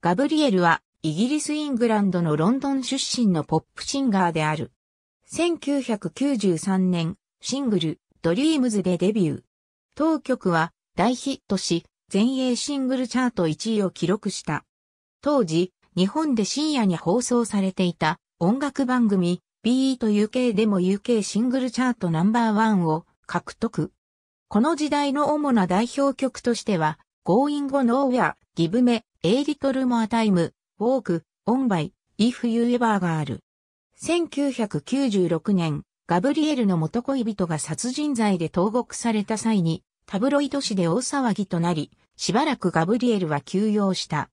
ガブリエルはイギリス・イングランドのロンドン出身のポップシンガーである。1993年、シングル、ドリームズでデビュー。当局は大ヒットし、全英シングルチャート1位を記録した。当時、日本で深夜に放送されていた音楽番組 BE と UK でも UK シングルチャートナンバーワンを獲得。この時代の主な代表曲としては、Going Nowhere、Give Me、A Little More Time, Walk, On by, If You Ever がある。1996年、ガブリエルの元恋人が殺人罪で投獄された際に、タブロイド紙で大騒ぎとなり、しばらくガブリエルは休養した。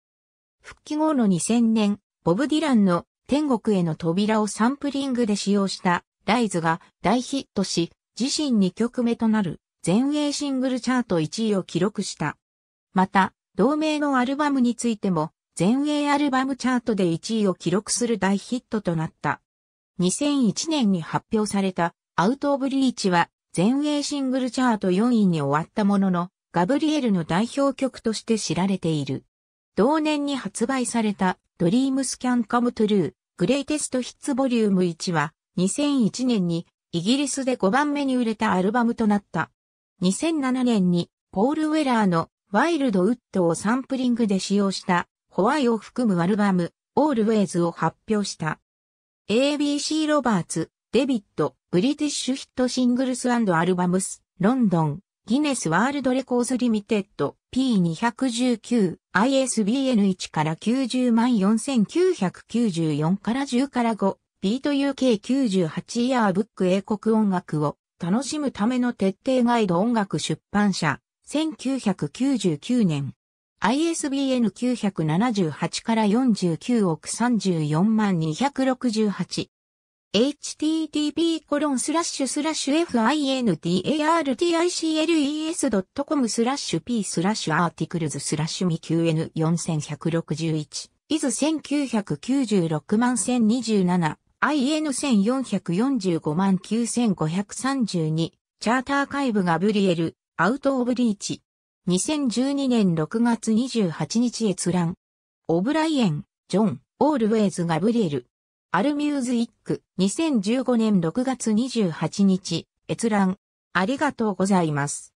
復帰後の2000年、ボブ・ディランの天国への扉をサンプリングで使用したライズが大ヒットし、自身2曲目となる全英シングルチャート1位を記録した。また、同名のアルバムについても、全英アルバムチャートで1位を記録する大ヒットとなった。2001年に発表された、アウト・オブ・リーチは、全英シングルチャート4位に終わったものの、ガブリエルの代表曲として知られている。同年に発売された、ドリームスキャンカムトゥルー、グレイテストヒッツボリューム1は、2001年にイギリスで5番目に売れたアルバムとなった。2007年にポール・ウェラーのワイルドウッドをサンプリングで使用したホワイを含むアルバム、オールウェイズを発表した。ABC ロバーツ、デビット、ブリティッシュヒットシングルスアルバムス、ロンドン、ギネスワールドレコーズリミテッド P219 ISBN1 から90万4994から10から5 B と u k 計98イヤーブック英国音楽を楽しむための徹底ガイド音楽出版社1999年、ISBN 978から49億34万268。http コロンスラッシュスラッシュ f i n d a r t i c l e s c o m スラッシュ p スラッシュアーティクルズスラッシュミ qn4161 伊豆1996万1027 IN1445 万9532チャーター海部ガブリエルアウト・オブ・リーチ。2012年6月28日閲覧。オブライエン、ジョン、オールウェイズ・ガブリエル。アルミューズ・イック。2015年6月28日、閲覧。ありがとうございます。